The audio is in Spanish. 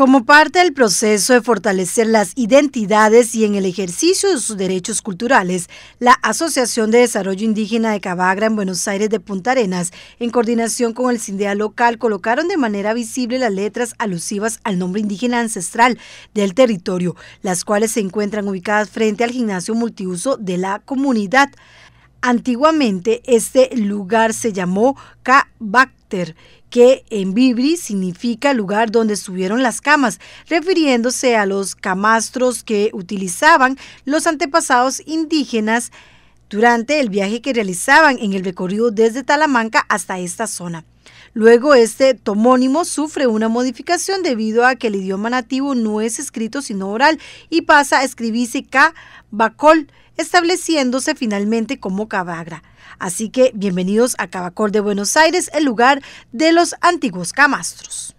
Como parte del proceso de fortalecer las identidades y en el ejercicio de sus derechos culturales, la Asociación de Desarrollo Indígena de Cabagra en Buenos Aires de Punta Arenas, en coordinación con el CINDEA local, colocaron de manera visible las letras alusivas al nombre indígena ancestral del territorio, las cuales se encuentran ubicadas frente al gimnasio multiuso de la comunidad. Antiguamente este lugar se llamó Cabacter que en Bibri significa lugar donde subieron las camas, refiriéndose a los camastros que utilizaban los antepasados indígenas durante el viaje que realizaban en el recorrido desde Talamanca hasta esta zona. Luego este tomónimo sufre una modificación debido a que el idioma nativo no es escrito sino oral y pasa a escribirse K Bacol, estableciéndose finalmente como Cavagra. Así que bienvenidos a Cabacol de Buenos Aires, el lugar de los antiguos camastros.